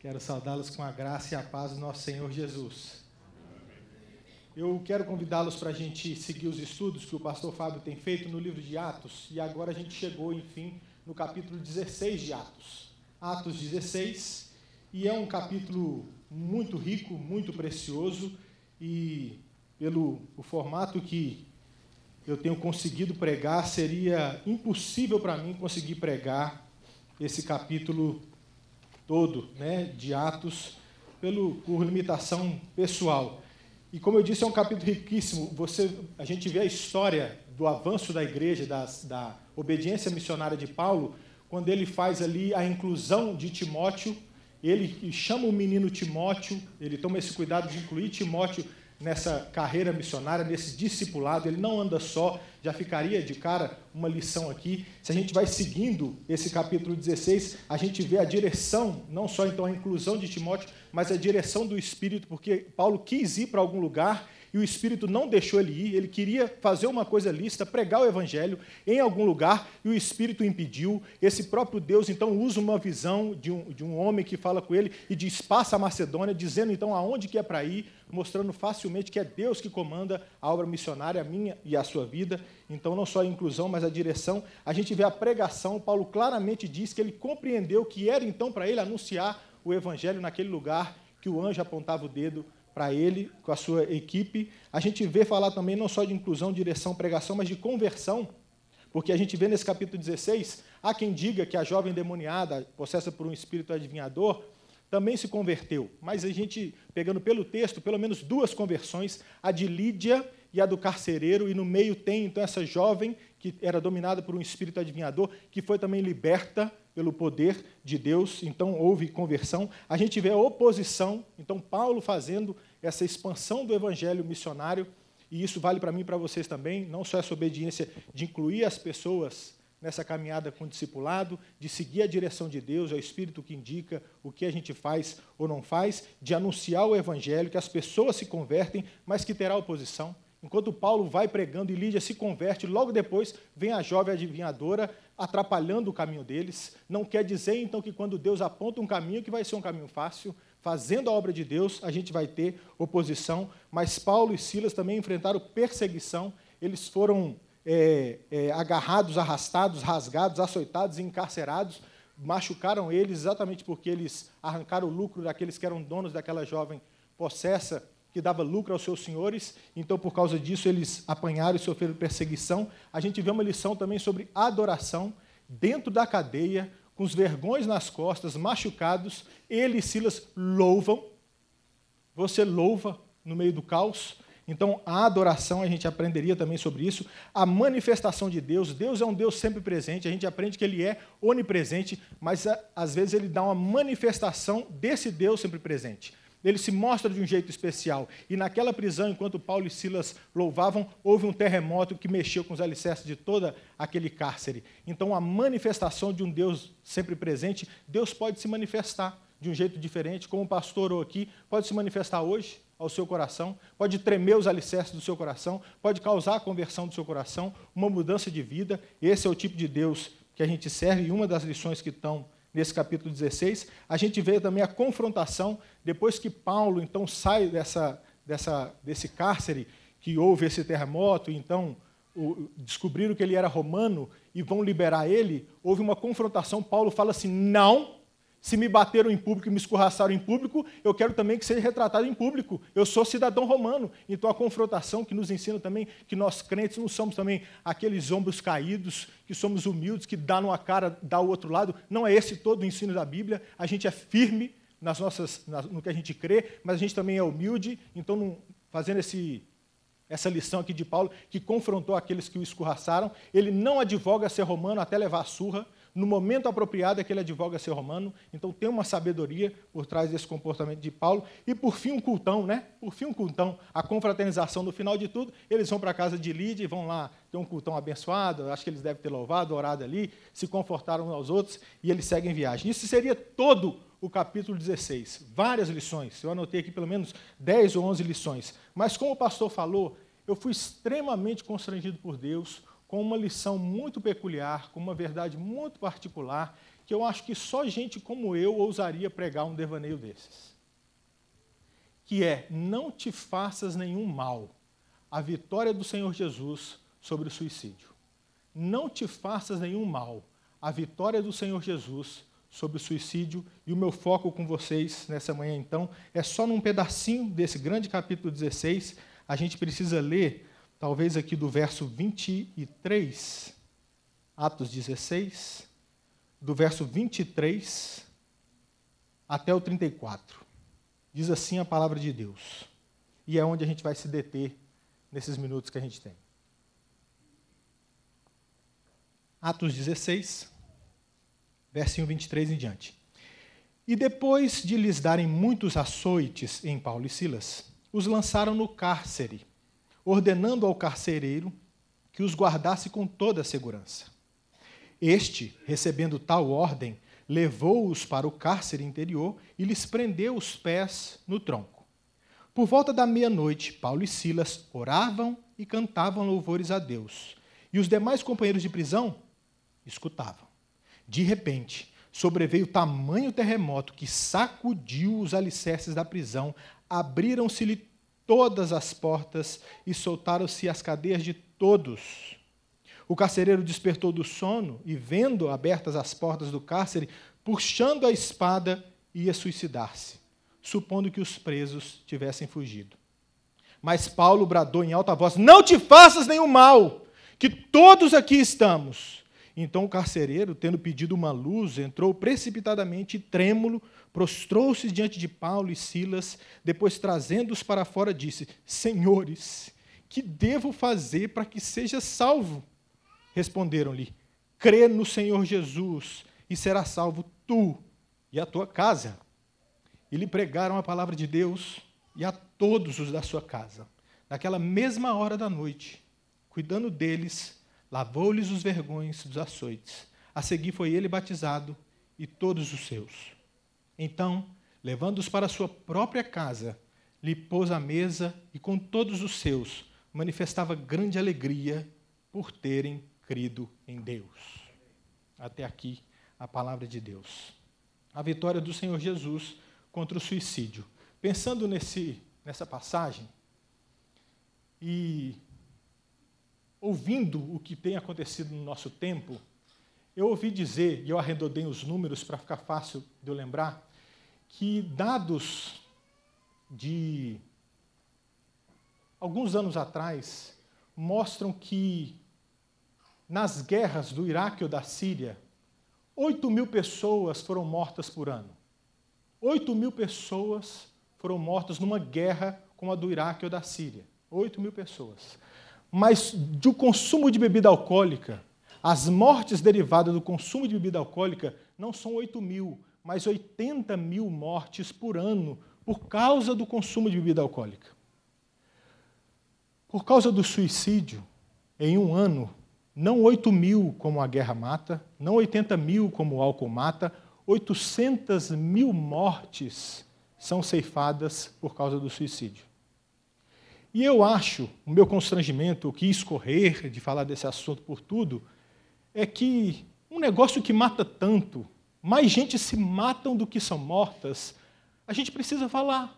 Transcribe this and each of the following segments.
Quero saudá-los com a graça e a paz do nosso Senhor Jesus. Eu quero convidá-los para a gente seguir os estudos que o pastor Fábio tem feito no livro de Atos, e agora a gente chegou, enfim, no capítulo 16 de Atos. Atos 16, e é um capítulo muito rico, muito precioso, e pelo o formato que eu tenho conseguido pregar, seria impossível para mim conseguir pregar esse capítulo todo né, de Atos, pelo, por limitação pessoal. E como eu disse, é um capítulo riquíssimo. Você, a gente vê a história do avanço da igreja, das, da obediência missionária de Paulo, quando ele faz ali a inclusão de Timóteo. Ele chama o menino Timóteo, ele toma esse cuidado de incluir Timóteo nessa carreira missionária, nesse discipulado, ele não anda só, já ficaria de cara uma lição aqui. Se a gente vai seguindo esse capítulo 16, a gente vê a direção, não só então a inclusão de Timóteo, mas a direção do Espírito, porque Paulo quis ir para algum lugar e o Espírito não deixou ele ir. Ele queria fazer uma coisa lista, pregar o Evangelho em algum lugar e o Espírito impediu. Esse próprio Deus então usa uma visão de um, de um homem que fala com ele e diz: passa a Macedônia, dizendo então aonde que é para ir, mostrando facilmente que é Deus que comanda a obra missionária, a minha e a sua vida. Então, não só a inclusão, mas a direção. A gente vê a pregação. Paulo claramente diz que ele compreendeu que era então para ele anunciar o evangelho naquele lugar que o anjo apontava o dedo para ele, com a sua equipe. A gente vê falar também não só de inclusão, direção, pregação, mas de conversão, porque a gente vê nesse capítulo 16, há quem diga que a jovem demoniada, possessa por um espírito adivinhador, também se converteu. Mas a gente, pegando pelo texto, pelo menos duas conversões, a de Lídia e a do carcereiro, e no meio tem então essa jovem que era dominada por um espírito adivinhador, que foi também liberta pelo poder de Deus, então houve conversão. A gente vê a oposição, então Paulo fazendo essa expansão do evangelho missionário, e isso vale para mim e para vocês também, não só essa obediência de incluir as pessoas nessa caminhada com o discipulado, de seguir a direção de Deus, é o Espírito que indica o que a gente faz ou não faz, de anunciar o Evangelho, que as pessoas se convertem, mas que terá oposição. Enquanto Paulo vai pregando e Lídia se converte, logo depois vem a jovem adivinhadora atrapalhando o caminho deles. Não quer dizer então que quando Deus aponta um caminho que vai ser um caminho fácil, fazendo a obra de Deus, a gente vai ter oposição. Mas Paulo e Silas também enfrentaram perseguição. Eles foram é, é, agarrados, arrastados, rasgados, açoitados e encarcerados. Machucaram eles exatamente porque eles arrancaram o lucro daqueles que eram donos daquela jovem possessa que dava lucro aos seus senhores, então por causa disso eles apanharam e sofreram perseguição. A gente vê uma lição também sobre adoração dentro da cadeia, com os vergões nas costas, machucados, ele e Silas louvam. Você louva no meio do caos. Então, a adoração, a gente aprenderia também sobre isso. A manifestação de Deus, Deus é um Deus sempre presente, a gente aprende que ele é onipresente, mas às vezes ele dá uma manifestação desse Deus sempre presente. Ele se mostra de um jeito especial. E naquela prisão, enquanto Paulo e Silas louvavam, houve um terremoto que mexeu com os alicerces de todo aquele cárcere. Então, a manifestação de um Deus sempre presente, Deus pode se manifestar de um jeito diferente, como o pastor ou aqui, pode se manifestar hoje ao seu coração, pode tremer os alicerces do seu coração, pode causar a conversão do seu coração, uma mudança de vida. Esse é o tipo de Deus que a gente serve e uma das lições que estão nesse capítulo 16, a gente vê também a confrontação, depois que Paulo então sai dessa, dessa, desse cárcere, que houve esse terremoto, então o, descobriram que ele era romano e vão liberar ele, houve uma confrontação, Paulo fala assim, não, se me bateram em público e me escorraçaram em público, eu quero também que seja retratado em público. Eu sou cidadão romano. Então a confrontação que nos ensina também que nós crentes não somos também aqueles ombros caídos, que somos humildes, que dá numa cara, dá o outro lado. Não é esse todo o ensino da Bíblia. A gente é firme nas nossas, no que a gente crê, mas a gente também é humilde. Então, fazendo esse essa lição aqui de Paulo, que confrontou aqueles que o escorraçaram. Ele não advoga ser romano até levar a surra no momento apropriado é que ele advoga ser romano. Então tem uma sabedoria por trás desse comportamento de Paulo. E por fim um cultão, né? Por fim um cultão, a confraternização no final de tudo. Eles vão para a casa de Lídia e vão lá ter um cultão abençoado. Acho que eles devem ter louvado, orado ali, se confortaram uns aos outros e eles seguem viagem. Isso seria todo o capítulo 16. Várias lições. Eu anotei aqui pelo menos 10 ou 11 lições. Mas como o pastor falou, eu fui extremamente constrangido por Deus com uma lição muito peculiar, com uma verdade muito particular, que eu acho que só gente como eu ousaria pregar um devaneio desses. Que é: não te faças nenhum mal. A vitória do Senhor Jesus sobre o suicídio. Não te faças nenhum mal. A vitória do Senhor Jesus sobre o suicídio. E o meu foco com vocês nessa manhã, então, é só num pedacinho desse grande capítulo 16. A gente precisa ler talvez aqui do verso 23, Atos 16, do verso 23 até o 34. Diz assim a palavra de Deus. E é onde a gente vai se deter nesses minutos que a gente tem. Atos 16, versinho 23 em diante. E depois de lhes darem muitos açoites em Paulo e Silas, os lançaram no cárcere ordenando ao carcereiro que os guardasse com toda a segurança. Este, recebendo tal ordem, levou-os para o cárcere interior e lhes prendeu os pés no tronco. Por volta da meia-noite, Paulo e Silas oravam e cantavam louvores a Deus, e os demais companheiros de prisão escutavam. De repente, sobreveio tamanho terremoto que sacudiu os alicerces da prisão, abriram-se-lhe todas as portas e soltaram-se as cadeias de todos. O carcereiro despertou do sono e, vendo abertas as portas do cárcere, puxando a espada, ia suicidar-se, supondo que os presos tivessem fugido. Mas Paulo bradou em alta voz: Não te faças nenhum mal, que todos aqui estamos. Então o carcereiro, tendo pedido uma luz, entrou precipitadamente, trêmulo, prostrou-se diante de Paulo e Silas, depois trazendo-os para fora, disse: Senhores, que devo fazer para que seja salvo? Responderam-lhe: Crê no Senhor Jesus e será salvo tu e a tua casa. E lhe pregaram a palavra de Deus e a todos os da sua casa. Naquela mesma hora da noite, cuidando deles, lavou-lhes os vergões dos açoites. A seguir foi ele batizado e todos os seus. Então, levando-os para sua própria casa, lhe pôs à mesa e com todos os seus manifestava grande alegria por terem crido em Deus. Até aqui a palavra de Deus. A vitória do Senhor Jesus contra o suicídio. Pensando nesse, nessa passagem, e ouvindo o que tem acontecido no nosso tempo, eu ouvi dizer, e eu arredondei os números para ficar fácil de eu lembrar, que dados de alguns anos atrás mostram que nas guerras do Iraque ou da Síria, 8 mil pessoas foram mortas por ano. 8 mil pessoas foram mortas numa guerra como a do Iraque ou da Síria. 8 mil pessoas mas do consumo de bebida alcoólica, as mortes derivadas do consumo de bebida alcoólica não são 8 mil, mas 80 mil mortes por ano por causa do consumo de bebida alcoólica. Por causa do suicídio, em um ano, não 8 mil como a guerra mata, não 80 mil como o álcool mata, 800 mil mortes são ceifadas por causa do suicídio. E eu acho, o meu constrangimento, o que escorrer de falar desse assunto por tudo, é que um negócio que mata tanto, mais gente se matam do que são mortas, a gente precisa falar.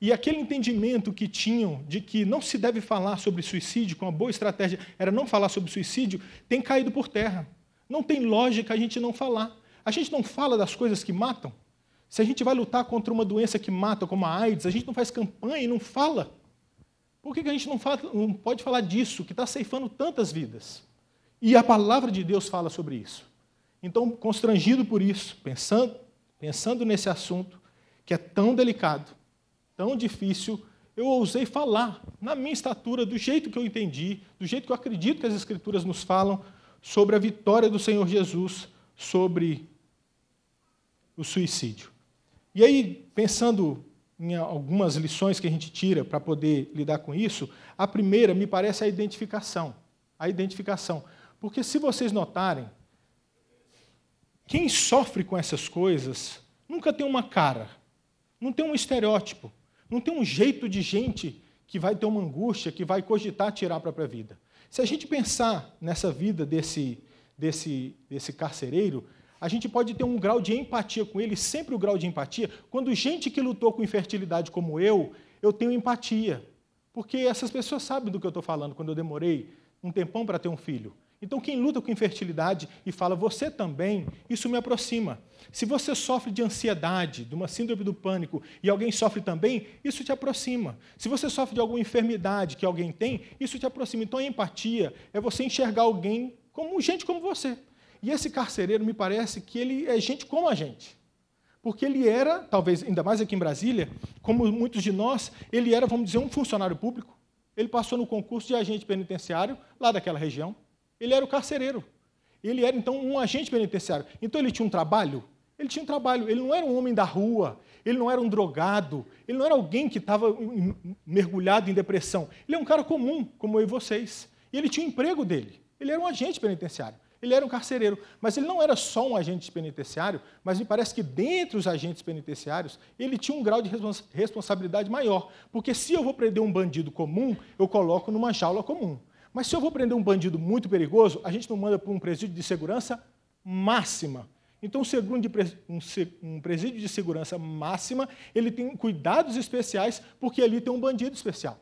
E aquele entendimento que tinham de que não se deve falar sobre suicídio, que uma boa estratégia era não falar sobre suicídio, tem caído por terra. Não tem lógica a gente não falar. A gente não fala das coisas que matam. Se a gente vai lutar contra uma doença que mata, como a AIDS, a gente não faz campanha e não fala. Por que, a gente não, fala, não pode falar disso, que está ceifando tantas vidas? E a palavra de Deus fala sobre isso. Então, constrangido por isso, pensando, pensando nesse assunto, que é tão delicado, tão difícil, eu ousei falar, na minha estatura, do jeito que eu entendi, do jeito que eu acredito que as Escrituras nos falam, sobre a vitória do Senhor Jesus sobre o suicídio. E aí, pensando em algumas lições que a gente tira para poder lidar com isso, a primeira me parece é a identificação. A identificação. Porque se vocês notarem, quem sofre com essas coisas nunca tem uma cara, não tem um estereótipo, não tem um jeito de gente que vai ter uma angústia, que vai cogitar tirar a própria vida. Se a gente pensar nessa vida desse, desse, desse carcereiro, a gente pode ter um grau de empatia com ele, sempre o um grau de empatia. Quando gente que lutou com infertilidade como eu, eu tenho empatia, porque essas pessoas sabem do que eu estou falando quando eu demorei um tempão para ter um filho. Então, quem luta com infertilidade e fala você também, isso me aproxima. Se você sofre de ansiedade, de uma síndrome do pânico, e alguém sofre também, isso te aproxima. Se você sofre de alguma enfermidade que alguém tem, isso te aproxima. Então, a empatia é você enxergar alguém como gente como você. E esse carcereiro, me parece que ele é gente como a gente. Porque ele era, talvez ainda mais aqui em Brasília, como muitos de nós, ele era, vamos dizer, um funcionário público. Ele passou no concurso de agente penitenciário lá daquela região. Ele era o carcereiro. Ele era, então, um agente penitenciário. Então, ele tinha um trabalho? Ele tinha um trabalho. Ele não era um homem da rua. Ele não era um drogado. Ele não era alguém que estava mergulhado em depressão. Ele é um cara comum, como eu e vocês. E ele tinha o um emprego dele. Ele era um agente penitenciário. Ele era um carcereiro, mas ele não era só um agente penitenciário, mas me parece que dentre os agentes penitenciários, ele tinha um grau de responsabilidade maior, porque se eu vou prender um bandido comum, eu coloco numa jaula comum. Mas se eu vou prender um bandido muito perigoso, a gente não manda para um presídio de segurança máxima. Então, um presídio de segurança máxima, ele tem cuidados especiais, porque ali tem um bandido especial.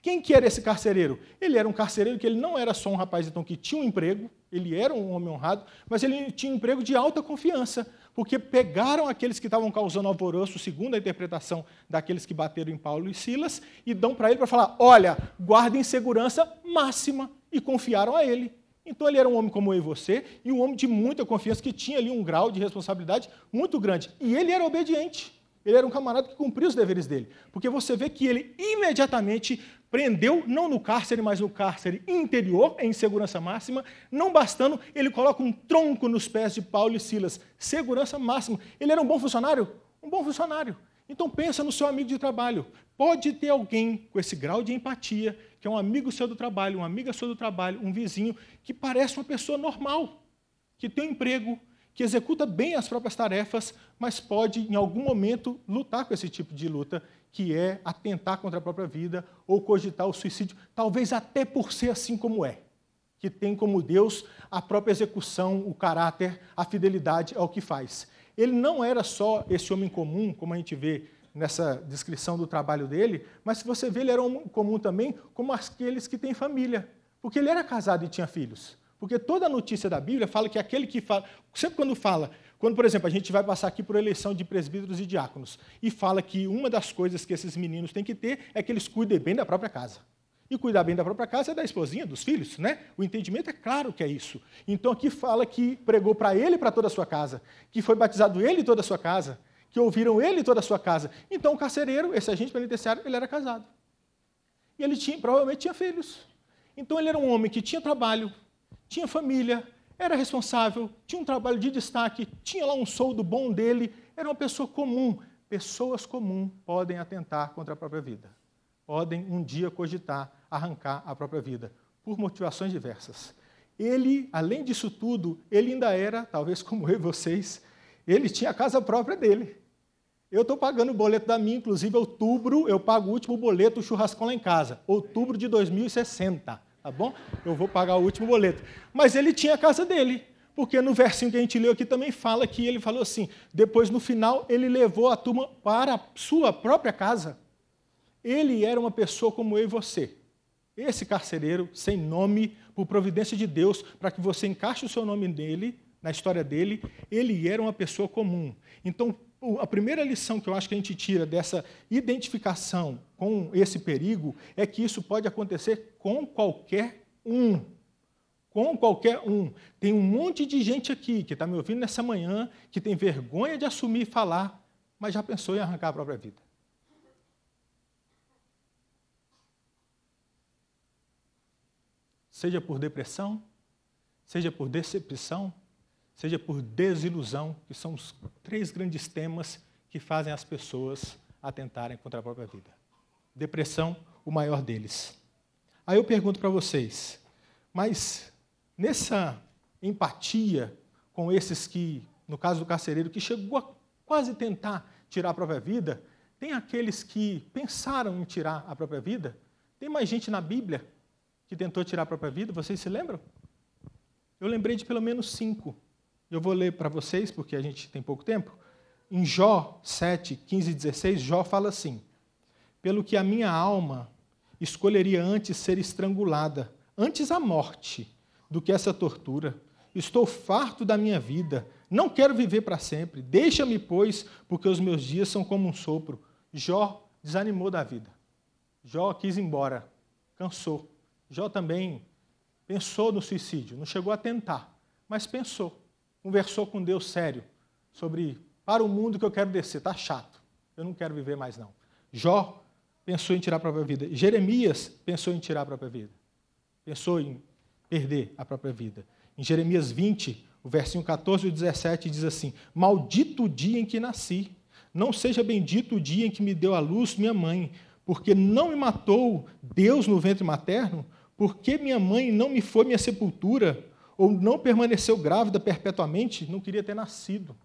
Quem que era esse carcereiro? Ele era um carcereiro que ele não era só um rapaz então que tinha um emprego, ele era um homem honrado, mas ele tinha um emprego de alta confiança, porque pegaram aqueles que estavam causando alvoroço, segundo a interpretação daqueles que bateram em Paulo e Silas, e dão para ele para falar: olha, em segurança máxima, e confiaram a ele. Então ele era um homem como eu e você, e um homem de muita confiança, que tinha ali um grau de responsabilidade muito grande. E ele era obediente. Ele era um camarada que cumpria os deveres dele. Porque você vê que ele imediatamente Prendeu, não no cárcere, mas no cárcere interior, em segurança máxima. Não bastando, ele coloca um tronco nos pés de Paulo e Silas. Segurança máxima. Ele era um bom funcionário? Um bom funcionário. Então pensa no seu amigo de trabalho. Pode ter alguém com esse grau de empatia, que é um amigo seu do trabalho, uma amiga sua do trabalho, um vizinho, que parece uma pessoa normal, que tem um emprego, que executa bem as próprias tarefas, mas pode, em algum momento, lutar com esse tipo de luta que é atentar contra a própria vida ou cogitar o suicídio, talvez até por ser assim como é, que tem como Deus a própria execução, o caráter, a fidelidade ao que faz. Ele não era só esse homem comum, como a gente vê nessa descrição do trabalho dele, mas se você vê, ele era um comum também como aqueles que têm família, porque ele era casado e tinha filhos. Porque toda a notícia da Bíblia fala que aquele que fala, sempre quando fala quando, por exemplo, a gente vai passar aqui por eleição de presbíteros e diáconos e fala que uma das coisas que esses meninos têm que ter é que eles cuidem bem da própria casa. E cuidar bem da própria casa é da esposinha, dos filhos, né? O entendimento é claro que é isso. Então aqui fala que pregou para ele e para toda a sua casa, que foi batizado ele e toda a sua casa, que ouviram ele e toda a sua casa. Então o carcereiro, esse agente penitenciário, ele era casado. E ele tinha, provavelmente tinha filhos. Então ele era um homem que tinha trabalho, tinha família, era responsável, tinha um trabalho de destaque, tinha lá um soldo bom dele, era uma pessoa comum. Pessoas comuns podem atentar contra a própria vida, podem um dia cogitar arrancar a própria vida, por motivações diversas. Ele, além disso tudo, ele ainda era, talvez como eu e vocês, ele tinha a casa própria dele. Eu estou pagando o boleto da minha, inclusive outubro, eu pago o último boleto, o churrascão lá em casa, outubro de 2060. Tá bom? Eu vou pagar o último boleto. Mas ele tinha a casa dele, porque no versinho que a gente leu aqui também fala que ele falou assim: depois no final ele levou a turma para a sua própria casa. Ele era uma pessoa como eu e você. Esse carcereiro, sem nome, por providência de Deus, para que você encaixe o seu nome nele, na história dele, ele era uma pessoa comum. Então, a primeira lição que eu acho que a gente tira dessa identificação com esse perigo é que isso pode acontecer com qualquer um. Com qualquer um. Tem um monte de gente aqui que está me ouvindo nessa manhã que tem vergonha de assumir e falar, mas já pensou em arrancar a própria vida. Seja por depressão, seja por decepção, seja por desilusão, que são os três grandes temas que fazem as pessoas atentarem contra a própria vida. Depressão, o maior deles. Aí eu pergunto para vocês, mas nessa empatia com esses que, no caso do carcereiro, que chegou a quase tentar tirar a própria vida, tem aqueles que pensaram em tirar a própria vida? Tem mais gente na Bíblia que tentou tirar a própria vida? Vocês se lembram? Eu lembrei de pelo menos cinco eu vou ler para vocês, porque a gente tem pouco tempo. Em Jó 7, 15 e 16, Jó fala assim: Pelo que a minha alma escolheria antes ser estrangulada, antes a morte, do que essa tortura. Estou farto da minha vida, não quero viver para sempre. Deixa-me, pois, porque os meus dias são como um sopro. Jó desanimou da vida. Jó quis ir embora, cansou. Jó também pensou no suicídio, não chegou a tentar, mas pensou conversou com Deus sério sobre para o mundo que eu quero descer, tá chato. Eu não quero viver mais não. Jó pensou em tirar a própria vida. Jeremias pensou em tirar a própria vida. Pensou em perder a própria vida. Em Jeremias 20, o versinho 14 e 17 diz assim: Maldito o dia em que nasci, não seja bendito o dia em que me deu à luz minha mãe, porque não me matou Deus no ventre materno, porque minha mãe não me foi minha sepultura, ou não permaneceu grávida perpetuamente, não queria ter nascido.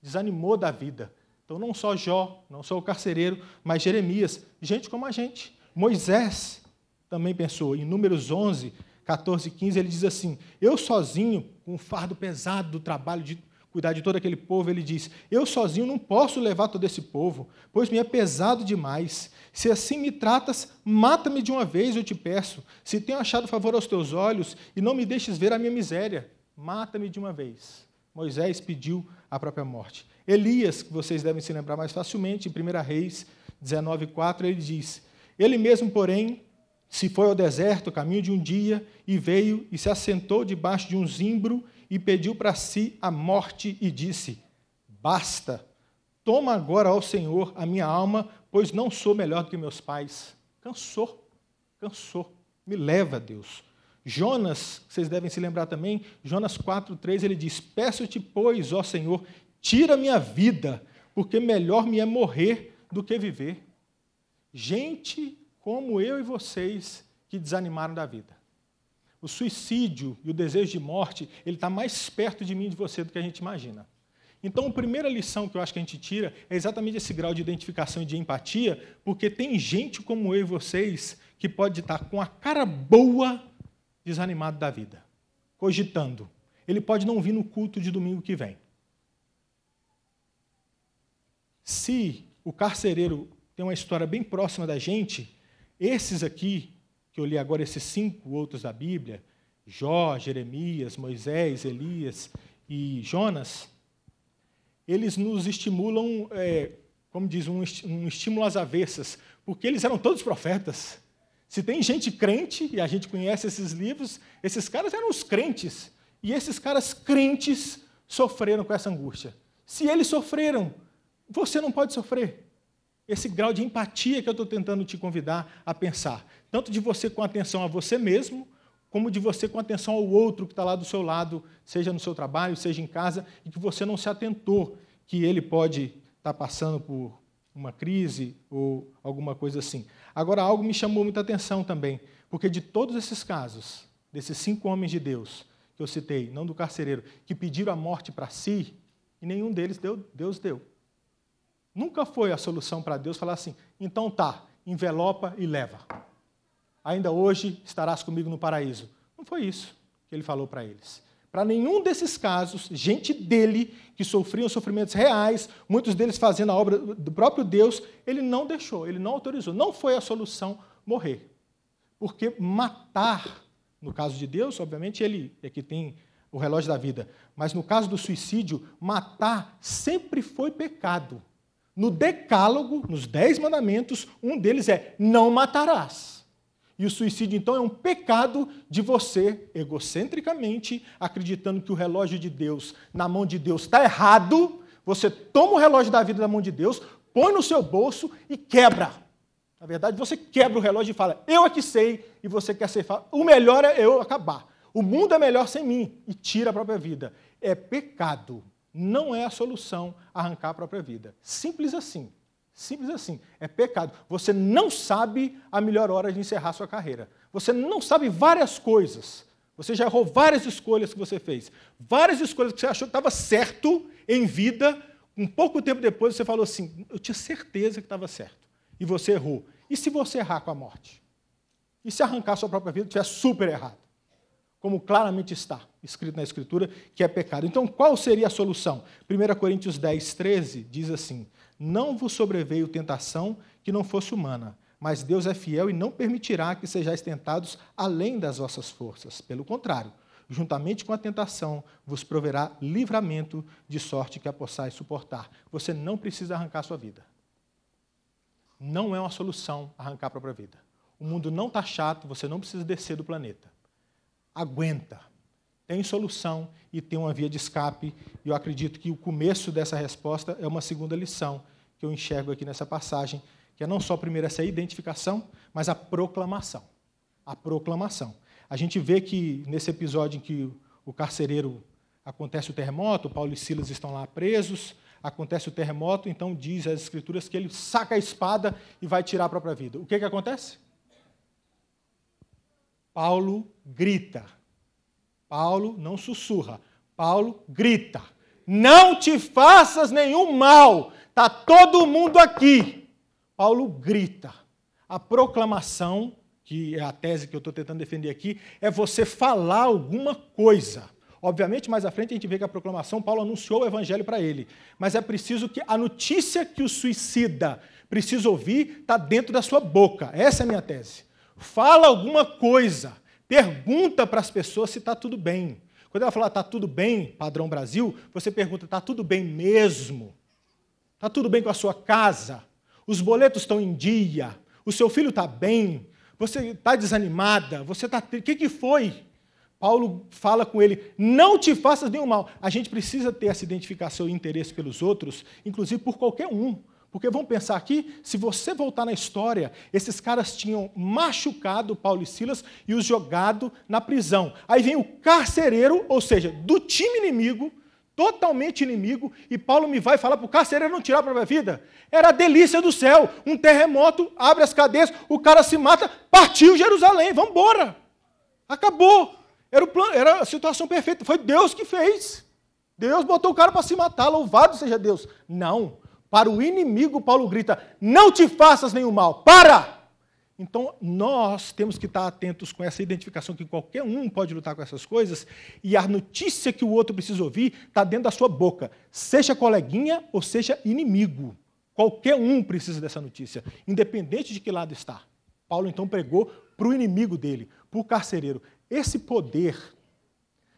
Desanimou da vida. Então, não só Jó, não só o carcereiro, mas Jeremias, gente como a gente. Moisés também pensou. Em Números 11, 14 e 15, ele diz assim: Eu sozinho, com o fardo pesado do trabalho de cuidar de todo aquele povo, ele diz: Eu sozinho não posso levar todo esse povo, pois me é pesado demais. Se assim me tratas, mata-me de uma vez, eu te peço. Se tenho achado favor aos teus olhos e não me deixes ver a minha miséria, mata-me de uma vez. Moisés pediu a própria morte. Elias, que vocês devem se lembrar mais facilmente, em 1 Reis 19,4, ele diz: Ele mesmo, porém, se foi ao deserto, caminho de um dia, e veio e se assentou debaixo de um zimbro e pediu para si a morte e disse: Basta, toma agora ao Senhor a minha alma, pois não sou melhor do que meus pais. Cansou, cansou. Me leva, Deus. Jonas, vocês devem se lembrar também, Jonas 4,3, ele diz: Peço-te, pois, ó Senhor, tira minha vida, porque melhor me é morrer do que viver. Gente como eu e vocês que desanimaram da vida. O suicídio e o desejo de morte, ele está mais perto de mim e de você do que a gente imagina. Então, a primeira lição que eu acho que a gente tira é exatamente esse grau de identificação e de empatia, porque tem gente como eu e vocês que pode estar tá com a cara boa desanimado da vida, cogitando. Ele pode não vir no culto de domingo que vem. Se o carcereiro tem uma história bem próxima da gente, esses aqui que eu li agora, esses cinco outros da Bíblia, Jó, Jeremias, Moisés, Elias e Jonas, eles nos estimulam, é, como diz, um, um estímulo às avessas, porque eles eram todos profetas. Se tem gente crente, e a gente conhece esses livros, esses caras eram os crentes. E esses caras crentes sofreram com essa angústia. Se eles sofreram, você não pode sofrer esse grau de empatia que eu estou tentando te convidar a pensar. Tanto de você com atenção a você mesmo, como de você com atenção ao outro que está lá do seu lado, seja no seu trabalho, seja em casa, e que você não se atentou que ele pode estar tá passando por uma crise ou alguma coisa assim. Agora, algo me chamou muita atenção também, porque de todos esses casos, desses cinco homens de Deus que eu citei, não do carcereiro, que pediram a morte para si, e nenhum deles deu, Deus deu. Nunca foi a solução para Deus falar assim: então tá, envelopa e leva. Ainda hoje estarás comigo no paraíso. Não foi isso que ele falou para eles. Para nenhum desses casos, gente dele, que sofriam sofrimentos reais, muitos deles fazendo a obra do próprio Deus, ele não deixou, ele não autorizou. Não foi a solução morrer. Porque matar, no caso de Deus, obviamente ele é que tem o relógio da vida, mas no caso do suicídio, matar sempre foi pecado no decálogo, nos dez mandamentos, um deles é não matarás. E o suicídio, então, é um pecado de você, egocentricamente, acreditando que o relógio de Deus, na mão de Deus, está errado. Você toma o relógio da vida da mão de Deus, põe no seu bolso e quebra. Na verdade, você quebra o relógio e fala, eu é que sei, e você quer ser. O melhor é eu acabar. O mundo é melhor sem mim. E tira a própria vida. É pecado não é a solução arrancar a própria vida. Simples assim. Simples assim. É pecado. Você não sabe a melhor hora de encerrar sua carreira. Você não sabe várias coisas. Você já errou várias escolhas que você fez. Várias escolhas que você achou que estava certo em vida. Um pouco tempo depois você falou assim: eu tinha certeza que estava certo. E você errou. E se você errar com a morte? E se arrancar a sua própria vida estiver super errado? como claramente está escrito na Escritura, que é pecado. Então, qual seria a solução? 1 Coríntios 10, 13 diz assim: Não vos sobreveio tentação que não fosse humana, mas Deus é fiel e não permitirá que sejais tentados além das vossas forças. Pelo contrário, juntamente com a tentação, vos proverá livramento de sorte que a possais suportar. Você não precisa arrancar a sua vida. Não é uma solução arrancar a própria vida. O mundo não está chato, você não precisa descer do planeta aguenta. Tem solução e tem uma via de escape. E eu acredito que o começo dessa resposta é uma segunda lição que eu enxergo aqui nessa passagem, que é não só a primeira essa identificação, mas a proclamação. A proclamação. A gente vê que nesse episódio em que o carcereiro acontece o terremoto, Paulo e Silas estão lá presos, acontece o terremoto, então diz as escrituras que ele saca a espada e vai tirar a própria vida. O que, que acontece? Paulo grita. Paulo não sussurra. Paulo grita. Não te faças nenhum mal. Tá todo mundo aqui. Paulo grita. A proclamação, que é a tese que eu estou tentando defender aqui, é você falar alguma coisa. Obviamente, mais à frente a gente vê que a proclamação, Paulo anunciou o evangelho para ele. Mas é preciso que a notícia que o suicida precisa ouvir está dentro da sua boca. Essa é a minha tese. Fala alguma coisa. Pergunta para as pessoas se está tudo bem. Quando ela falar está tudo bem, padrão Brasil, você pergunta está tudo bem mesmo? Está tudo bem com a sua casa? Os boletos estão em dia? O seu filho está bem? Você está desanimada? Você está O que, que foi? Paulo fala com ele: não te faças nenhum mal. A gente precisa ter essa identificação e interesse pelos outros, inclusive por qualquer um. Porque vamos pensar aqui, se você voltar na história, esses caras tinham machucado Paulo e Silas e os jogado na prisão. Aí vem o carcereiro, ou seja, do time inimigo, totalmente inimigo, e Paulo me vai falar para o carcereiro não tirar a própria vida. Era a delícia do céu. Um terremoto, abre as cadeias, o cara se mata, partiu Jerusalém, vamos embora. Acabou. Era, plano, era a situação perfeita. Foi Deus que fez. Deus botou o cara para se matar, louvado seja Deus. Não. Para o inimigo, Paulo grita: Não te faças nenhum mal, para! Então, nós temos que estar atentos com essa identificação que qualquer um pode lutar com essas coisas e a notícia que o outro precisa ouvir está dentro da sua boca, seja coleguinha ou seja inimigo. Qualquer um precisa dessa notícia, independente de que lado está. Paulo então pregou para o inimigo dele, para o carcereiro. Esse poder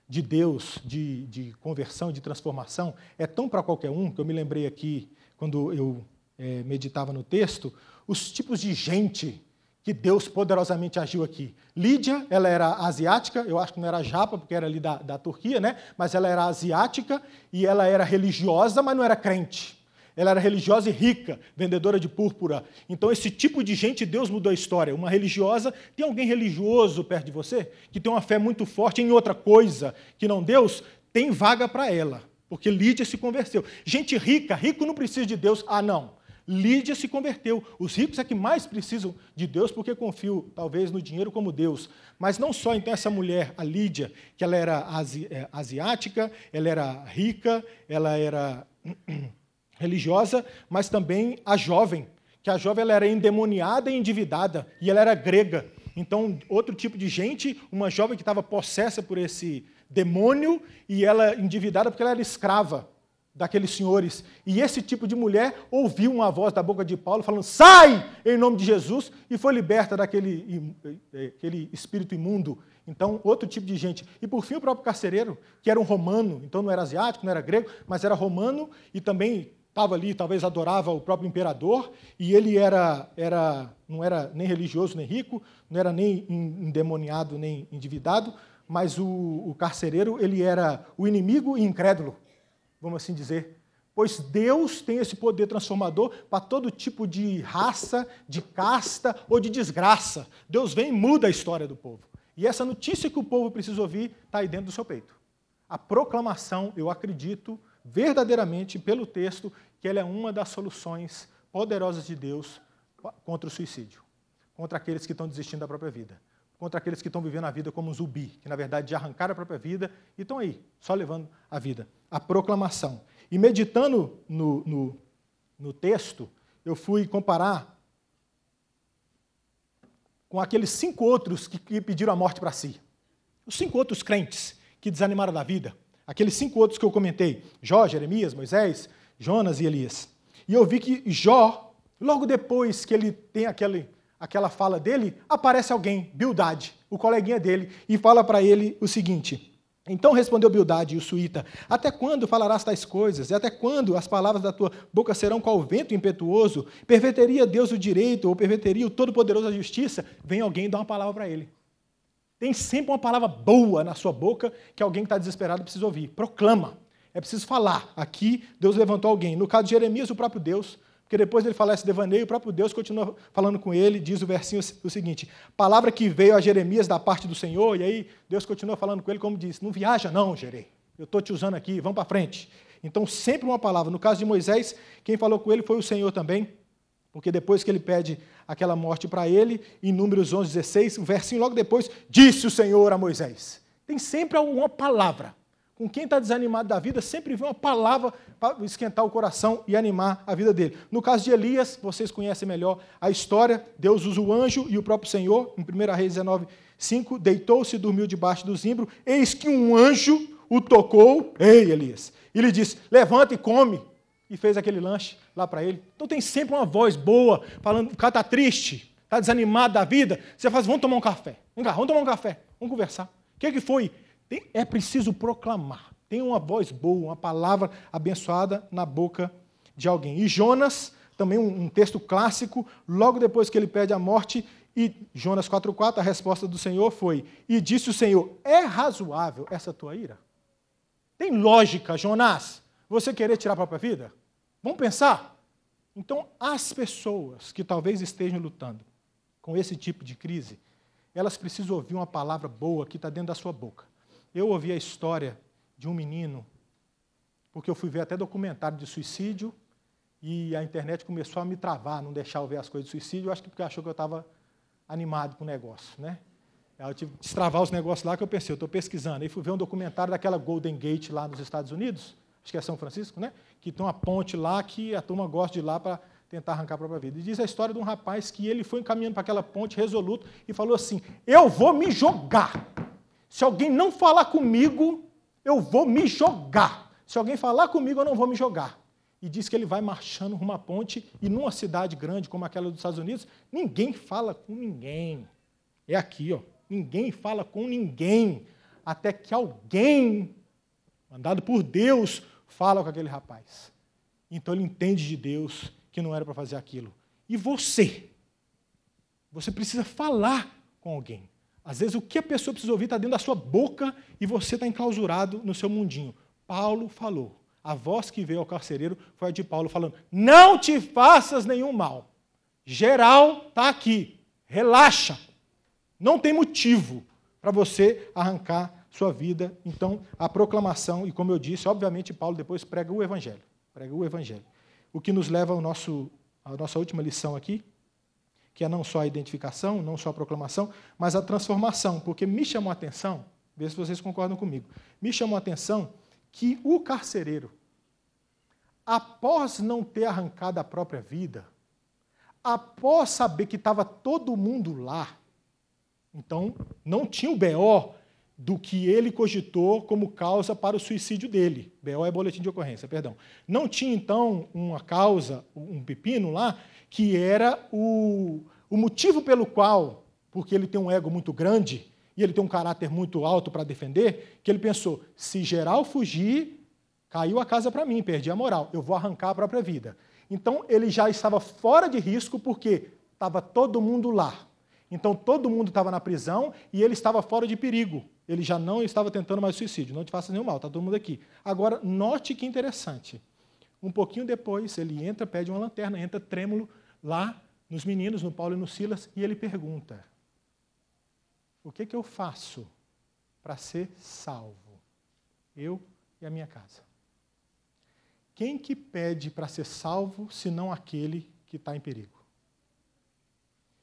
de Deus, de, de conversão, de transformação, é tão para qualquer um que eu me lembrei aqui quando eu é, meditava no texto, os tipos de gente que Deus poderosamente agiu aqui. Lídia, ela era asiática, eu acho que não era japa, porque era ali da, da Turquia, né? Mas ela era asiática e ela era religiosa, mas não era crente. Ela era religiosa e rica, vendedora de púrpura. Então, esse tipo de gente, Deus mudou a história. Uma religiosa, tem alguém religioso perto de você que tem uma fé muito forte em outra coisa que não Deus? Tem vaga para ela. Porque Lídia se converteu. Gente rica, rico não precisa de Deus. Ah, não. Lídia se converteu. Os ricos é que mais precisam de Deus porque confiam, talvez, no dinheiro como Deus. Mas não só, então, essa mulher, a Lídia, que ela era asi é, asiática, ela era rica, ela era religiosa, mas também a jovem, que a jovem ela era endemoniada e endividada, e ela era grega. Então, outro tipo de gente, uma jovem que estava possessa por esse demônio e ela endividada porque ela era escrava daqueles senhores. E esse tipo de mulher ouviu uma voz da boca de Paulo falando: sai em nome de Jesus, e foi liberta daquele eh, eh, aquele espírito imundo. Então, outro tipo de gente. E por fim, o próprio carcereiro, que era um romano, então não era asiático, não era grego, mas era romano e também estava ali, talvez adorava o próprio imperador, e ele era, era não era nem religioso nem rico, não era nem endemoniado nem endividado, mas o, o carcereiro ele era o inimigo e incrédulo, vamos assim dizer. Pois Deus tem esse poder transformador para todo tipo de raça, de casta ou de desgraça. Deus vem e muda a história do povo. E essa notícia que o povo precisa ouvir está aí dentro do seu peito. A proclamação, eu acredito verdadeiramente pelo texto, que ela é uma das soluções poderosas de Deus contra o suicídio, contra aqueles que estão desistindo da própria vida contra aqueles que estão vivendo a vida como um zumbi, que na verdade já arrancaram a própria vida e estão aí, só levando a vida. A proclamação. E meditando no, no, no texto, eu fui comparar com aqueles cinco outros que, que pediram a morte para si. Os cinco outros crentes que desanimaram da vida. Aqueles cinco outros que eu comentei: Jó, Jeremias, Moisés, Jonas e Elias. E eu vi que Jó, logo depois que ele tem aquele aquela fala dele, aparece alguém, Bildade, o coleguinha dele, e fala para ele o seguinte: Então respondeu Bildade e o suíta: Até quando falarás tais coisas? E até quando as palavras da tua boca serão qual vento impetuoso? Perverteria Deus o direito ou perverteria o Todo-Poderoso a justiça? Vem alguém e dá uma palavra para ele. Tem sempre uma palavra boa na sua boca que alguém que está desesperado precisa ouvir. Proclama. É preciso falar. Aqui Deus levantou alguém. No caso de Jeremias, o próprio Deus porque depois ele fala esse devaneio, o próprio Deus continua falando com ele, diz o versinho o seguinte: palavra que veio a Jeremias da parte do Senhor, e aí Deus continua falando com ele, como diz: Não viaja, não, Jerei. Eu estou te usando aqui, vamos para frente. Então, sempre uma palavra. No caso de Moisés, quem falou com ele foi o Senhor também, porque depois que ele pede aquela morte para ele, em Números 11, 16, o versinho logo depois, disse o Senhor a Moisés. Tem sempre uma palavra com quem está desanimado da vida, sempre vem uma palavra para esquentar o coração e animar a vida dele. No caso de Elias, vocês conhecem melhor a história, Deus usa o anjo e o próprio Senhor, em 1 Reis 19, 5, deitou-se e dormiu debaixo do zimbro, eis que um anjo o tocou, ei Elias, e lhe disse, levanta e come, e fez aquele lanche lá para ele. Então tem sempre uma voz boa, falando, o cara está triste, está desanimado da vida, você faz, vamos tomar um café, vem cá, vamos tomar um café, vamos conversar. O que, é que foi tem, é preciso proclamar. Tem uma voz boa, uma palavra abençoada na boca de alguém. E Jonas, também um, um texto clássico, logo depois que ele pede a morte, e Jonas 4,4, a resposta do Senhor foi: E disse o Senhor: É razoável essa tua ira? Tem lógica, Jonas, você querer tirar a própria vida? Vamos pensar? Então, as pessoas que talvez estejam lutando com esse tipo de crise, elas precisam ouvir uma palavra boa que está dentro da sua boca. Eu ouvi a história de um menino, porque eu fui ver até documentário de suicídio e a internet começou a me travar, não deixar eu ver as coisas de suicídio. acho que porque achou que eu estava animado com o negócio, né? Eu tive que destravar os negócios lá que eu pensei, eu estou pesquisando. Aí fui ver um documentário daquela Golden Gate lá nos Estados Unidos, acho que é São Francisco, né? Que tem uma ponte lá que a turma gosta de ir lá para tentar arrancar a própria vida. E diz a história de um rapaz que ele foi caminhando para aquela ponte resoluto e falou assim: Eu vou me jogar. Se alguém não falar comigo, eu vou me jogar. Se alguém falar comigo, eu não vou me jogar. E diz que ele vai marchando rumo à ponte e numa cidade grande como aquela dos Estados Unidos, ninguém fala com ninguém. É aqui, ó. Ninguém fala com ninguém até que alguém mandado por Deus fala com aquele rapaz. Então ele entende de Deus que não era para fazer aquilo. E você? Você precisa falar com alguém. Às vezes, o que a pessoa precisa ouvir está dentro da sua boca e você está enclausurado no seu mundinho. Paulo falou. A voz que veio ao carcereiro foi a de Paulo falando: Não te faças nenhum mal. Geral está aqui. Relaxa. Não tem motivo para você arrancar sua vida. Então, a proclamação, e como eu disse, obviamente, Paulo depois prega o Evangelho. Prega o Evangelho. O que nos leva ao nosso, à nossa última lição aqui, que é não só a identificação, não só a proclamação, mas a transformação, porque me chamou a atenção, veja se vocês concordam comigo, me chamou a atenção que o carcereiro, após não ter arrancado a própria vida, após saber que estava todo mundo lá, então não tinha o BO, do que ele cogitou como causa para o suicídio dele. BO é boletim de ocorrência, perdão. Não tinha, então, uma causa, um pepino lá, que era o, o motivo pelo qual, porque ele tem um ego muito grande e ele tem um caráter muito alto para defender, que ele pensou: se geral fugir, caiu a casa para mim, perdi a moral, eu vou arrancar a própria vida. Então, ele já estava fora de risco porque estava todo mundo lá. Então todo mundo estava na prisão e ele estava fora de perigo. Ele já não estava tentando mais suicídio. Não te faça nenhum mal, está todo mundo aqui. Agora, note que interessante. Um pouquinho depois, ele entra, pede uma lanterna, entra trêmulo lá nos meninos, no Paulo e no Silas, e ele pergunta: O que, que eu faço para ser salvo? Eu e a minha casa. Quem que pede para ser salvo, se não aquele que está em perigo?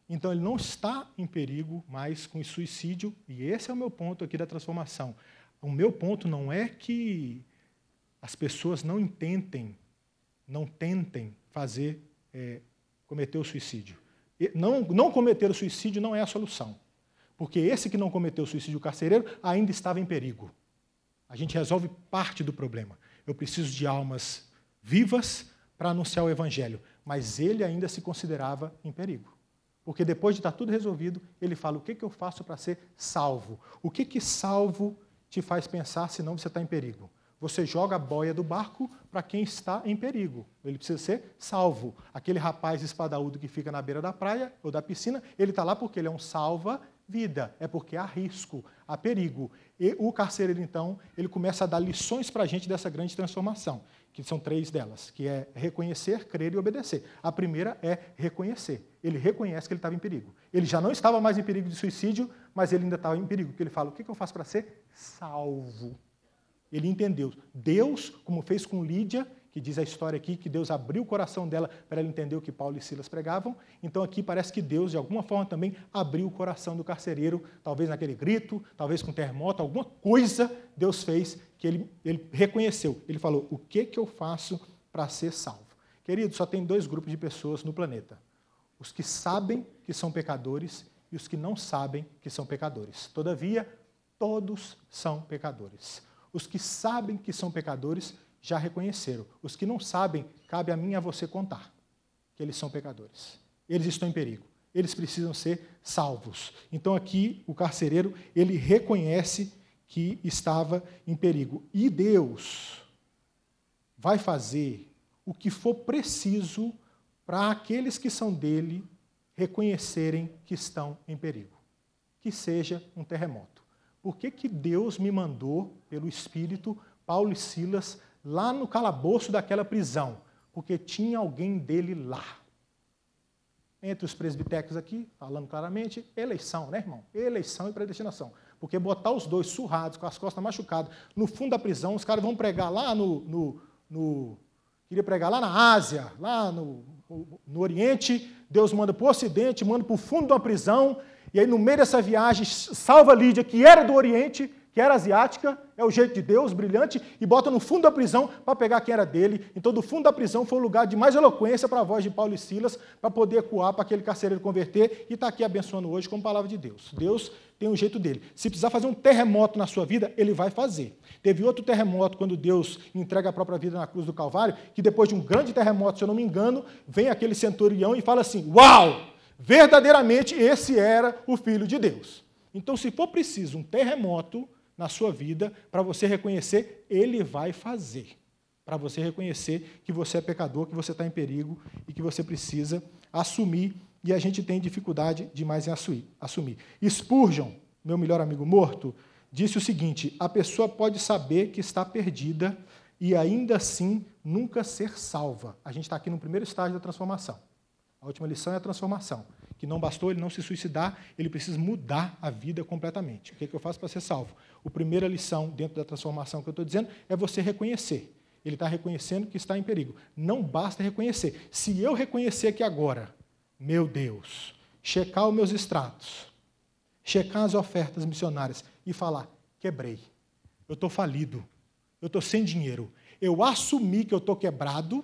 Então ele não está em perigo mais com o suicídio, e esse é o meu ponto aqui da transformação. O meu ponto não é que as pessoas não intentem, não tentem fazer, é, cometer o suicídio. Não, não cometer o suicídio não é a solução. Porque esse que não cometeu o suicídio carcereiro ainda estava em perigo. A gente resolve parte do problema. Eu preciso de almas vivas para anunciar o evangelho, mas ele ainda se considerava em perigo. Porque depois de estar tá tudo resolvido, ele fala: o que, que eu faço para ser salvo? O que, que salvo te faz pensar, senão você está em perigo? Você joga a boia do barco para quem está em perigo. Ele precisa ser salvo. Aquele rapaz espadaúdo que fica na beira da praia ou da piscina, ele está lá porque ele é um salva-vida. É porque há risco, há perigo. E o carcereiro, então, ele começa a dar lições para a gente dessa grande transformação que são três delas, que é reconhecer, crer e obedecer. A primeira é reconhecer. Ele reconhece que ele estava em perigo. Ele já não estava mais em perigo de suicídio, mas ele ainda estava em perigo, porque ele fala: o que, que eu faço para ser salvo? Ele entendeu. Deus, como fez com Lídia, que diz a história aqui que Deus abriu o coração dela para ela entender o que Paulo e Silas pregavam. Então aqui parece que Deus, de alguma forma, também abriu o coração do carcereiro, talvez naquele grito, talvez com terremoto, alguma coisa Deus fez que ele, ele reconheceu. Ele falou: O que, que eu faço para ser salvo? Querido, só tem dois grupos de pessoas no planeta: os que sabem que são pecadores e os que não sabem que são pecadores. Todavia, todos são pecadores. Os que sabem que são pecadores já reconheceram. Os que não sabem, cabe a mim e a você contar que eles são pecadores. Eles estão em perigo. Eles precisam ser salvos. Então aqui o carcereiro, ele reconhece que estava em perigo. E Deus vai fazer o que for preciso para aqueles que são dele reconhecerem que estão em perigo. Que seja um terremoto. Por que, que Deus me mandou, pelo Espírito, Paulo e Silas lá no calabouço daquela prisão, porque tinha alguém dele lá. Entre os presbitecos aqui, falando claramente, eleição, né, irmão? Eleição e predestinação. Porque botar os dois surrados, com as costas machucadas, no fundo da prisão, os caras vão pregar lá no, no, no queria pregar lá na Ásia, lá no, no Oriente, Deus manda para o Ocidente, manda para o fundo de uma prisão, e aí no meio dessa viagem salva Lídia, que era do Oriente, que era asiática, é o jeito de Deus, brilhante, e bota no fundo da prisão para pegar quem era dele. Então, do fundo da prisão foi o lugar de mais eloquência para a voz de Paulo e Silas, para poder ecoar para aquele carcereiro converter, e está aqui abençoando hoje com a palavra de Deus. Deus tem um jeito dele. Se precisar fazer um terremoto na sua vida, ele vai fazer. Teve outro terremoto quando Deus entrega a própria vida na cruz do Calvário, que depois de um grande terremoto, se eu não me engano, vem aquele centurião e fala assim: Uau! Verdadeiramente esse era o Filho de Deus. Então, se for preciso um terremoto, na sua vida para você reconhecer, Ele vai fazer. Para você reconhecer que você é pecador, que você está em perigo e que você precisa assumir. E a gente tem dificuldade demais em assumir. Spurgeon, meu melhor amigo morto, disse o seguinte: a pessoa pode saber que está perdida e ainda assim nunca ser salva. A gente está aqui no primeiro estágio da transformação. A última lição é a transformação que não bastou ele não se suicidar, ele precisa mudar a vida completamente. O que, é que eu faço para ser salvo? A primeira lição dentro da transformação que eu estou dizendo é você reconhecer. Ele está reconhecendo que está em perigo. Não basta reconhecer. Se eu reconhecer que agora, meu Deus, checar os meus extratos, checar as ofertas missionárias e falar: quebrei, eu estou falido, eu estou sem dinheiro, eu assumi que eu estou quebrado,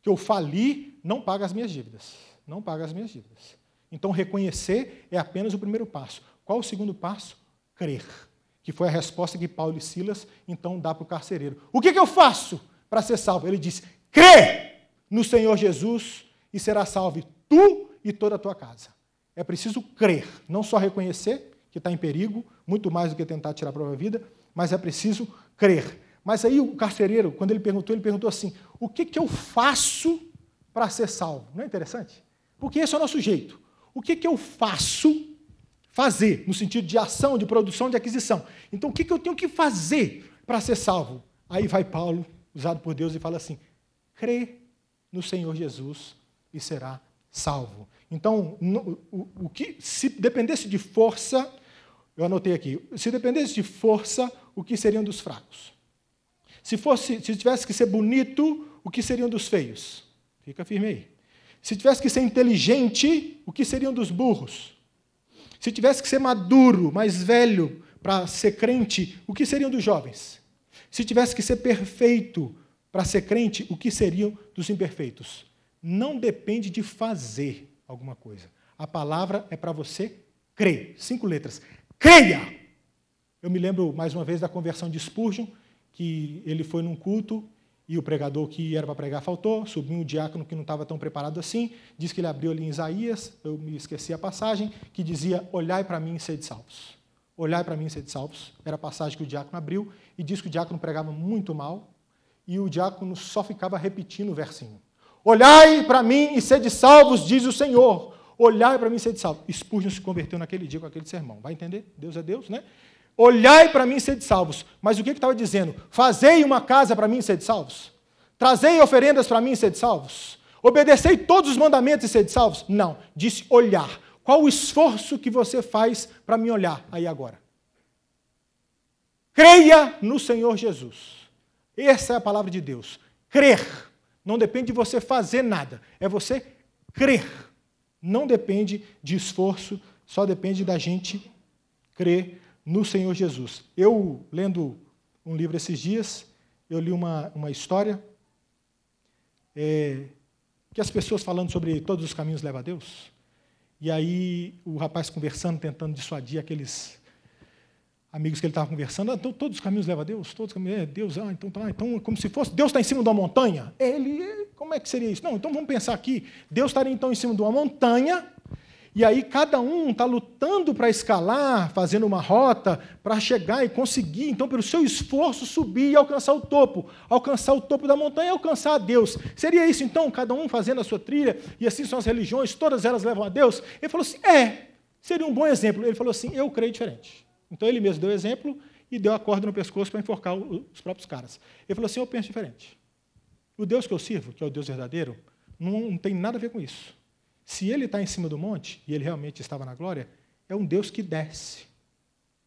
que eu fali, não paga as minhas dívidas. Não paga as minhas dívidas. Então, reconhecer é apenas o primeiro passo. Qual o segundo passo? Crer. Que foi a resposta que Paulo e Silas então dá para o carcereiro. O que, que eu faço para ser salvo? Ele diz: crê no Senhor Jesus e será salvo tu e toda a tua casa. É preciso crer, não só reconhecer que está em perigo, muito mais do que tentar tirar a própria vida, mas é preciso crer. Mas aí o carcereiro, quando ele perguntou, ele perguntou assim: o que, que eu faço para ser salvo? Não é interessante? Porque esse é o nosso jeito o que, que eu faço fazer, no sentido de ação, de produção, de aquisição. Então, o que, que eu tenho que fazer para ser salvo? Aí vai Paulo, usado por Deus, e fala assim: crê no Senhor Jesus e será salvo. Então, no, o, o que se dependesse de força, eu anotei aqui, se dependesse de força, o que seriam dos fracos? Se fosse, se tivesse que ser bonito, o que seriam dos feios? Fica firme aí. Se tivesse que ser inteligente, o que seriam dos burros? Se tivesse que ser maduro, mais velho, para ser crente, o que seriam dos jovens? Se tivesse que ser perfeito para ser crente, o que seriam dos imperfeitos? Não depende de fazer alguma coisa. A palavra é para você crer. Cinco letras. Creia! Eu me lembro mais uma vez da conversão de Spurgeon, que ele foi num culto e o pregador que era para pregar faltou, subiu um diácono que não estava tão preparado assim, diz que ele abriu ali em Isaías, eu me esqueci a passagem, que dizia, olhai para mim e sede salvos. Olhai para mim e sede salvos, era a passagem que o diácono abriu, e diz que o diácono pregava muito mal, e o diácono só ficava repetindo o versinho. Olhai para mim e sede salvos, diz o Senhor. Olhai para mim e sede salvos. Spurgeon se converteu naquele dia com aquele sermão. Vai entender? Deus é Deus, né? Olhai para mim e sede salvos. Mas o que, que estava dizendo? Fazei uma casa para mim e sede salvos? Trazei oferendas para mim e sede salvos? Obedecei todos os mandamentos e sede salvos? Não. Disse olhar. Qual o esforço que você faz para me olhar aí agora? Creia no Senhor Jesus. Essa é a palavra de Deus. Crer. Não depende de você fazer nada. É você crer. Não depende de esforço, só depende da gente crer no Senhor Jesus. Eu, lendo um livro esses dias, eu li uma, uma história é, que as pessoas falando sobre todos os caminhos levam a Deus. E aí o rapaz conversando, tentando dissuadir aqueles amigos que ele estava conversando, ah, então todos os caminhos levam a Deus, todos os caminhos, é Deus, ah, então tá, então como se fosse, Deus está em cima de uma montanha? Ele, como é que seria isso? Não, então vamos pensar aqui, Deus estaria então em cima de uma montanha, e aí cada um está lutando para escalar, fazendo uma rota, para chegar e conseguir, então, pelo seu esforço, subir e alcançar o topo. Alcançar o topo da montanha e alcançar a Deus. Seria isso, então, cada um fazendo a sua trilha, e assim são as religiões, todas elas levam a Deus? Ele falou assim: é, seria um bom exemplo. Ele falou assim: eu creio diferente. Então ele mesmo deu exemplo e deu a corda no pescoço para enforcar os próprios caras. Ele falou assim: eu penso diferente. O Deus que eu sirvo, que é o Deus verdadeiro, não tem nada a ver com isso. Se ele está em cima do monte, e ele realmente estava na glória, é um Deus que desce.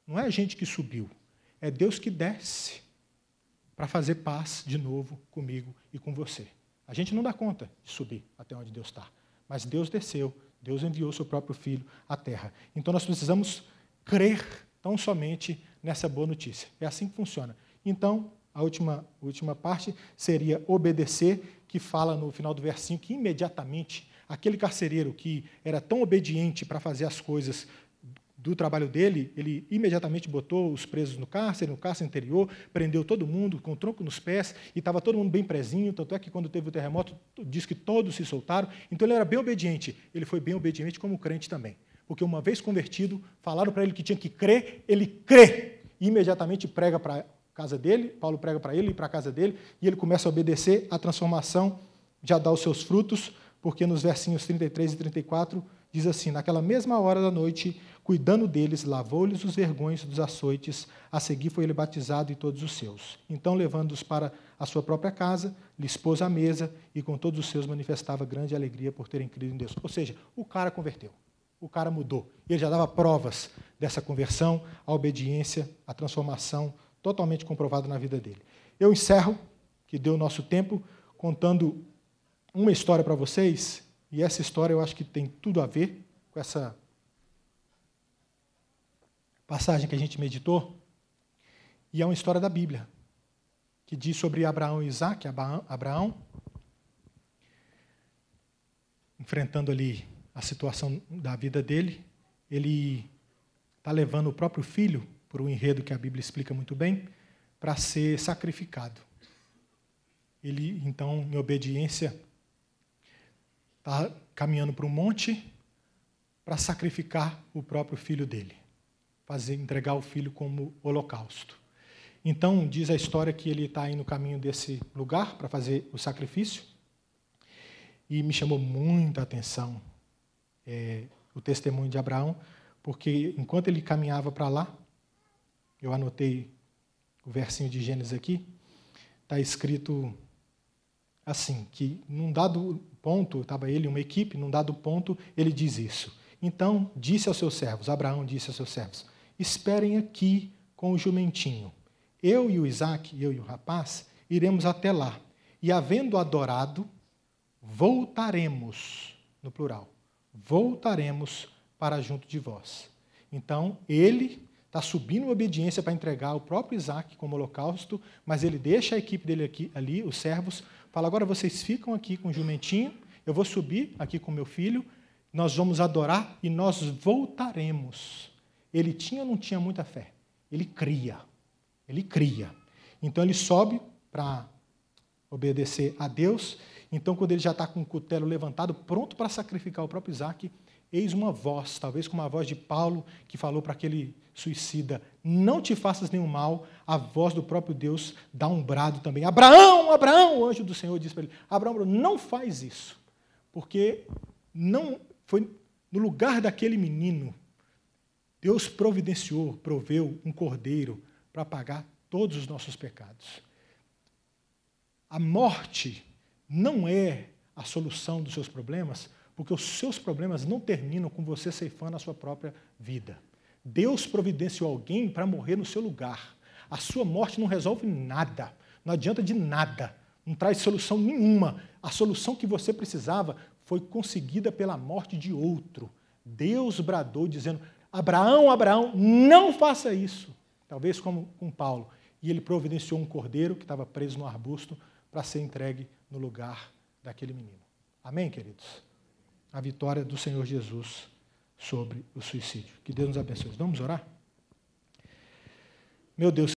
Não é a gente que subiu, é Deus que desce para fazer paz de novo comigo e com você. A gente não dá conta de subir até onde Deus está, mas Deus desceu, Deus enviou seu próprio filho à terra. Então nós precisamos crer tão somente nessa boa notícia. É assim que funciona. Então, a última, última parte seria obedecer, que fala no final do versinho que imediatamente aquele carcereiro que era tão obediente para fazer as coisas do trabalho dele, ele imediatamente botou os presos no cárcere, no cárcere interior, prendeu todo mundo com tronco nos pés, e estava todo mundo bem presinho, tanto é que quando teve o terremoto, diz que todos se soltaram. Então ele era bem obediente. Ele foi bem obediente como crente também. Porque uma vez convertido, falaram para ele que tinha que crer, ele crê. E imediatamente prega para a casa dele, Paulo prega para ele e para a casa dele, e ele começa a obedecer, a transformação já dá os seus frutos, porque nos versinhos 33 e 34 diz assim: Naquela mesma hora da noite, cuidando deles, lavou-lhes os vergões dos açoites. A seguir foi ele batizado e todos os seus. Então, levando-os para a sua própria casa, lhes pôs à mesa e com todos os seus manifestava grande alegria por terem crido em Deus. Ou seja, o cara converteu, o cara mudou. Ele já dava provas dessa conversão, a obediência, a transformação totalmente comprovada na vida dele. Eu encerro, que deu o nosso tempo, contando uma história para vocês, e essa história eu acho que tem tudo a ver com essa passagem que a gente meditou. E é uma história da Bíblia, que diz sobre Abraão e Isaac, Abraão, enfrentando ali a situação da vida dele, ele está levando o próprio filho, por um enredo que a Bíblia explica muito bem, para ser sacrificado. Ele, então, em obediência está caminhando para um monte para sacrificar o próprio filho dele, fazer entregar o filho como holocausto. Então diz a história que ele está aí no caminho desse lugar para fazer o sacrifício e me chamou muita atenção é, o testemunho de Abraão, porque enquanto ele caminhava para lá, eu anotei o versinho de Gênesis aqui, está escrito assim, que num dado ponto, estava ele e uma equipe, num dado ponto, ele diz isso. Então disse aos seus servos, Abraão disse aos seus servos: Esperem aqui com o jumentinho. Eu e o Isaac, eu e o rapaz, iremos até lá. E havendo adorado, voltaremos, no plural, voltaremos para junto de vós. Então ele está subindo a obediência para entregar o próprio Isaac como holocausto, mas ele deixa a equipe dele aqui, ali, os servos, Fala, agora vocês ficam aqui com o jumentinho, eu vou subir aqui com meu filho, nós vamos adorar e nós voltaremos. Ele tinha ou não tinha muita fé? Ele cria. Ele cria. Então ele sobe para obedecer a Deus. Então, quando ele já está com o cutelo levantado, pronto para sacrificar o próprio Isaac, eis uma voz, talvez como a voz de Paulo, que falou para aquele suicida: Não te faças nenhum mal. A voz do próprio Deus dá um brado também: Abraão, Abraão! O anjo do Senhor diz para ele: Abraão, não faz isso, porque não foi no lugar daquele menino. Deus providenciou, proveu um cordeiro para pagar todos os nossos pecados. A morte não é a solução dos seus problemas, porque os seus problemas não terminam com você ceifando a sua própria vida. Deus providenciou alguém para morrer no seu lugar. A sua morte não resolve nada, não adianta de nada, não traz solução nenhuma. A solução que você precisava foi conseguida pela morte de outro. Deus bradou dizendo: Abraão, Abraão, não faça isso. Talvez como com Paulo. E ele providenciou um cordeiro que estava preso no arbusto para ser entregue no lugar daquele menino. Amém, queridos? a vitória do Senhor Jesus sobre o suicídio. Que Deus nos abençoe. Vamos orar? Meu Deus.